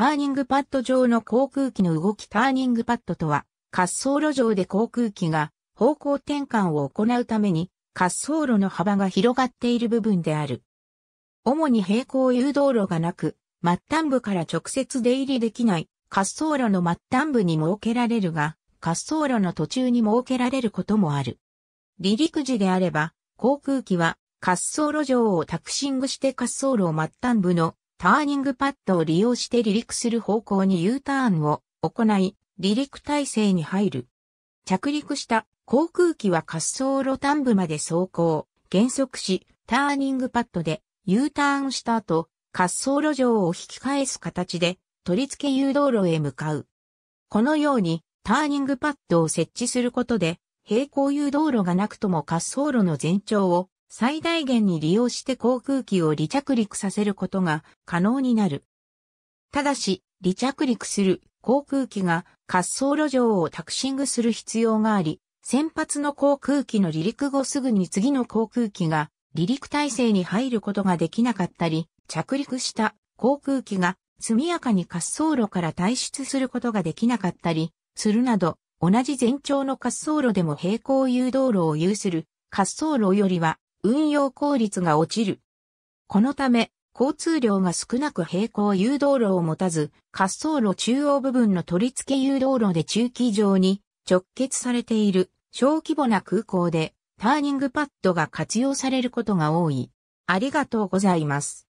ターニングパッド上の航空機の動きターニングパッドとは、滑走路上で航空機が方向転換を行うために滑走路の幅が広がっている部分である。主に平行誘導路がなく、末端部から直接出入りできない滑走路の末端部に設けられるが、滑走路の途中に設けられることもある。離陸時であれば、航空機は滑走路上をタクシングして滑走路を末端部のターニングパッドを利用して離陸する方向に U ターンを行い、離陸体制に入る。着陸した航空機は滑走路端部まで走行、減速し、ターニングパッドで U ターンした後、滑走路上を引き返す形で取り付け誘導路へ向かう。このようにターニングパッドを設置することで平行誘導路がなくとも滑走路の全長を最大限に利用して航空機を離着陸させることが可能になる。ただし、離着陸する航空機が滑走路上をタクシングする必要があり、先発の航空機の離陸後すぐに次の航空機が離陸体制に入ることができなかったり、着陸した航空機が速やかに滑走路から退出することができなかったり、するなど、同じ全長の滑走路でも平行誘導路を有する滑走路よりは運用効率が落ちる。このため、交通量が少なく平行誘導路を持たず、滑走路中央部分の取り付け誘導路で中期上に直結されている小規模な空港でターニングパッドが活用されることが多い。ありがとうございます。